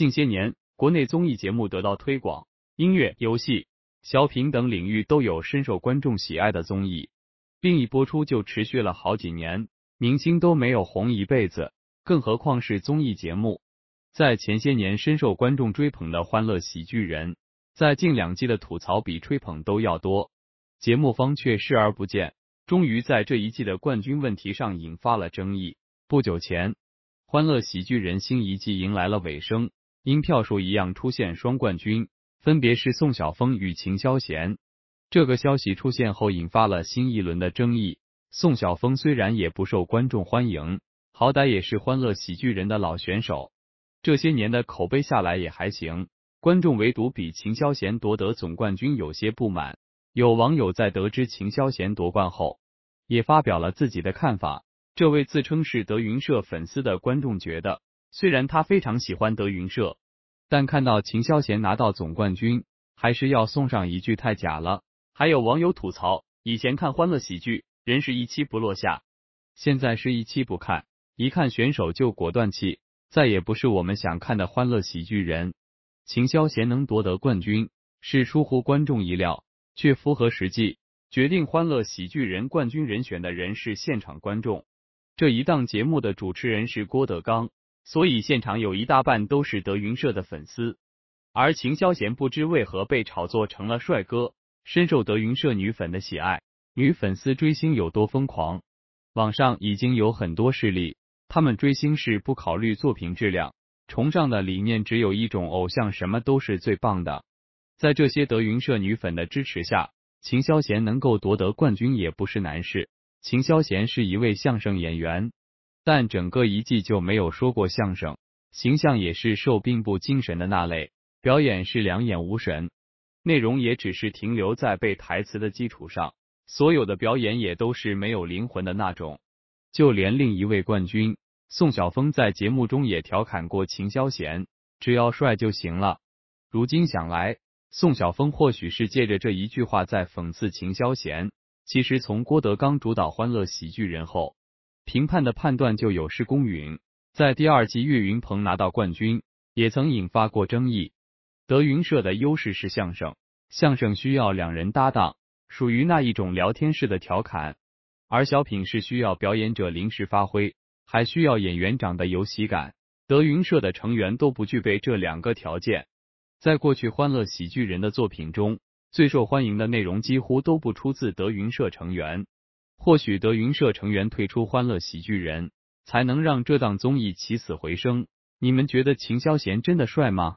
近些年，国内综艺节目得到推广，音乐、游戏、小品等领域都有深受观众喜爱的综艺，并一播出就持续了好几年，明星都没有红一辈子，更何况是综艺节目。在前些年深受观众追捧的《欢乐喜剧人》，在近两季的吐槽比吹捧都要多，节目方却视而不见。终于在这一季的冠军问题上引发了争议。不久前，《欢乐喜剧人》新一季迎来了尾声。因票数一样出现双冠军，分别是宋晓峰与秦霄贤。这个消息出现后，引发了新一轮的争议。宋晓峰虽然也不受观众欢迎，好歹也是《欢乐喜剧人》的老选手，这些年的口碑下来也还行。观众唯独比秦霄贤夺得总冠军有些不满。有网友在得知秦霄贤夺冠后，也发表了自己的看法。这位自称是德云社粉丝的观众觉得。虽然他非常喜欢德云社，但看到秦霄贤拿到总冠军，还是要送上一句太假了。还有网友吐槽：以前看欢乐喜剧人是一期不落下，现在是一期不看，一看选手就果断弃，再也不是我们想看的欢乐喜剧人。秦霄贤能夺得冠军是出乎观众意料，却符合实际。决定欢乐喜剧人冠军人选的人是现场观众。这一档节目的主持人是郭德纲。所以现场有一大半都是德云社的粉丝，而秦霄贤不知为何被炒作成了帅哥，深受德云社女粉的喜爱。女粉丝追星有多疯狂？网上已经有很多事例，他们追星是不考虑作品质量，崇尚的理念只有一种：偶像什么都是最棒的。在这些德云社女粉的支持下，秦霄贤能够夺得冠军也不是难事。秦霄贤是一位相声演员。但整个一季就没有说过相声，形象也是瘦并不精神的那类，表演是两眼无神，内容也只是停留在背台词的基础上，所有的表演也都是没有灵魂的那种。就连另一位冠军宋晓峰在节目中也调侃过秦霄贤，只要帅就行了。如今想来，宋晓峰或许是借着这一句话在讽刺秦霄贤。其实从郭德纲主导《欢乐喜剧人》后。评判的判断就有失公允。在第二季，岳云鹏拿到冠军，也曾引发过争议。德云社的优势是相声，相声需要两人搭档，属于那一种聊天式的调侃；而小品是需要表演者临时发挥，还需要演员长得有喜感。德云社的成员都不具备这两个条件。在过去，《欢乐喜剧人》的作品中，最受欢迎的内容几乎都不出自德云社成员。或许德云社成员退出《欢乐喜剧人》，才能让这档综艺起死回生。你们觉得秦霄贤真的帅吗？